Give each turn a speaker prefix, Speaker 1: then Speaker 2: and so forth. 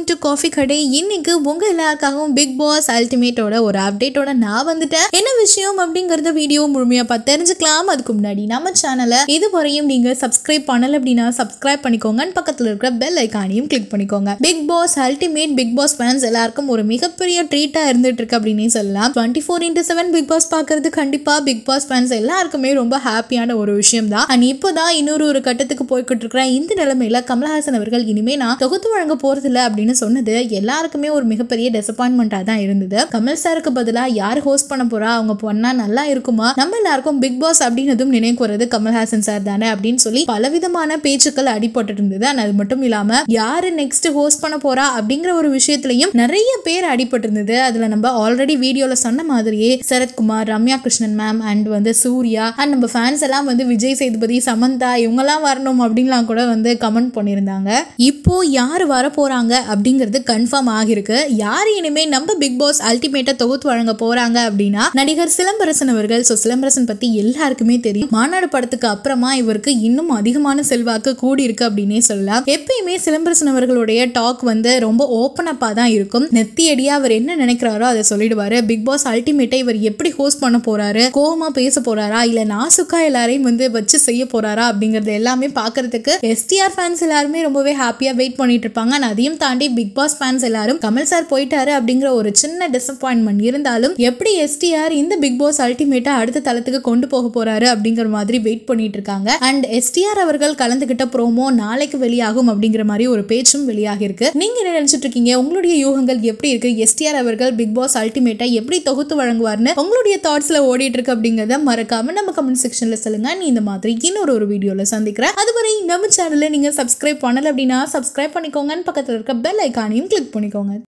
Speaker 1: welcome to coffee கடை இன்னைக்கு உங்க எல்லாருக்காகவும் பிக் பாஸ் அல்டிமேட்டோட ஒரு அப்டேட்டோட நான் வந்துட்டேன் என்ன விஷயம் அப்படிங்கறத வீடியோ முழுமையா பார்த்து தெரிஞ்சுக்கலாம் அதுக்கு முன்னாடி நம்ம சேனலை இது வரையும் நீங்க சப்ஸ்கிரைப் பண்ணல அப்படின்னா சப்ஸ்கிரைப் பண்ணிக்கோங்க பக்கத்துல இருக்கிற பெல் ஐக்கானையும் கிளிக் பண்ணிக்கோங்க Bigg Boss ultimate Bigg Boss fans எல்லாருக்கும் ஒரு மிகப்பெரிய ட்ரீட்டா இருந்துட்டு இருக்கு அப்படின்னே சொல்லலாம் twenty four into seven Bigg Boss பாக்குறது கண்டிப்பா பிக் பாஸ் ஃபேன்ஸ் எல்லாருக்குமே ரொம்ப ஹாப்பியான ஒரு விஷயம் தான் அண்ட் இப்போதான் இன்னொரு ஒரு கட்டத்துக்கு போய்கிட்டு இருக்கிற இந்த நிலைமையில கமலஹாசன் அவர்கள் இனிமே நான் தொகுத்து வழங்க போறது இல்லை அப்படின்னு அப்படின்னு சொன்னது எல்லாருக்குமே ஒரு மிகப்பெரிய டிசப்பாயின்மெண்ட்டாக தான் இருந்தது கமல் சாருக்கு பதிலாக யார் ஹோஸ்ட் பண்ண போறா அவங்க பொண்ணா நல்லா இருக்குமா நம்ம எல்லாருக்கும் பிக் பாஸ் அப்படின்னதும் நினைவு வரது கமல்ஹாசன் சார் தானே அப்படின்னு சொல்லி பலவிதமான பேச்சுக்கள் அடிபட்டு இருந்தது அது மட்டும் இல்லாமல் யார் நெக்ஸ்ட் ஹோஸ்ட் பண்ண போறா அப்படிங்கிற ஒரு விஷயத்துலையும் நிறைய பேர் அடிபட்டு இருந்தது அதில் நம்ம ஆல்ரெடி வீடியோவில் சொன்ன மாதிரியே சரத்குமார் ரம்யா கிருஷ்ணன் மேம் அண்ட் வந்து சூர்யா அண்ட் நம்ம ஃபேன்ஸ் எல்லாம் வந்து விஜய் சேதுபதி சமந்தா இவங்கெல்லாம் வரணும் அப்படின்லாம் கூட வந்து கமெண்ட் பண்ணியிருந்தாங்க இப்போ யார் வர போறாங்க அப்படிங்கிறது கன்ஃபார்ம் ஆகிருக்கு யார் இனிமே நம்ம பிக் பாஸ் அல்டிமேட்டா தொகுத்து வழங்க போறாங்க அப்படின்னா நடிகர் சிலம்பரசன் அவர்கள் ஸோ சிலம்பரசன் பத்தி எல்லாருக்குமே தெரியும் மாநாடு படத்துக்கு அப்புறமா இவருக்கு இன்னும் அதிகமான செல்வாக்கு கூடி இருக்கு அப்படின்னே சொல்லலாம் எப்பயுமே சிலம்பரசன் அவர்களுடைய டாக் வந்து ரொம்ப ஓப்பன் அப்பா தான் இருக்கும் நெத்தியடியா அவர் என்ன நினைக்கிறாரோ அதை சொல்லிடுவாரு பிக் பாஸ் அல்டிமேட்டா இவர் எப்படி ஹோஸ்ட் பண்ண போறாரு கோபமா பேச போறாரா இல்ல நாசுக்கா எல்லாரையும் வந்து வச்சு செய்ய போறாரா அப்படிங்கறது எல்லாமே பாக்குறதுக்கு எஸ்டிஆர் ஃபேன்ஸ் எல்லாருமே ரொம்பவே ஹாப்பியா வெயிட் பண்ணிட்டு இருப்பாங்க அதையும் தாண்டி பிக் பாஸ் ஃபேன்ஸ் எல்லாரும் கமல் சார் போயிட்டாரு அப்படிங்கிற ஒரு சின்ன டிசப்பாயின்மெண்ட் இருந்தாலும் எப்படி எஸ்டிஆர் இந்த பிக் பாஸ் அல்டிமேட்டா அடுத்த தளத்துக்கு கொண்டு போக போறாரு அப்படிங்கிற மாதிரி வெயிட் பண்ணிட்டு இருக்காங்க அண்ட் எஸ்டிஆர் அவர்கள் கலந்துகிட்ட ப்ரோமோ நாளைக்கு வெளியாகும் அப்படிங்கிற மாதிரி ஒரு பேச்சும் வெளியாக இருக்கு நீங்க என்ன நினைச்சிட்டு இருக்கீங்க உங்களுடைய யூகங்கள் எப்படி இருக்கு எஸ்டிஆர் அவர்கள் பிக் பாஸ் அல்டிமேட்டா எப்படி தொகுத்து வழங்குவார்னு உங்களுடைய தாட்ஸ்ல ஓடிட்டு இருக்கு அப்படிங்கறத மறக்காம நம்ம கமெண்ட் செக்ஷன்ல சொல்லுங்க நீ இந்த மாதிரி இன்னொரு ஒரு வீடியோல சந்திக்கிறேன் அதுவரை நம்ம சேனல்ல நீங்க சப்ஸ்கிரைப் பண்ணல அப்படின்னா சப்ஸ்கிரைப் பண்ணிக்கோங்கன்னு பக்கத்துல இருக்க பெல் பெல் ஐக்கானையும் கிளிக் பண்ணிக்கோங்க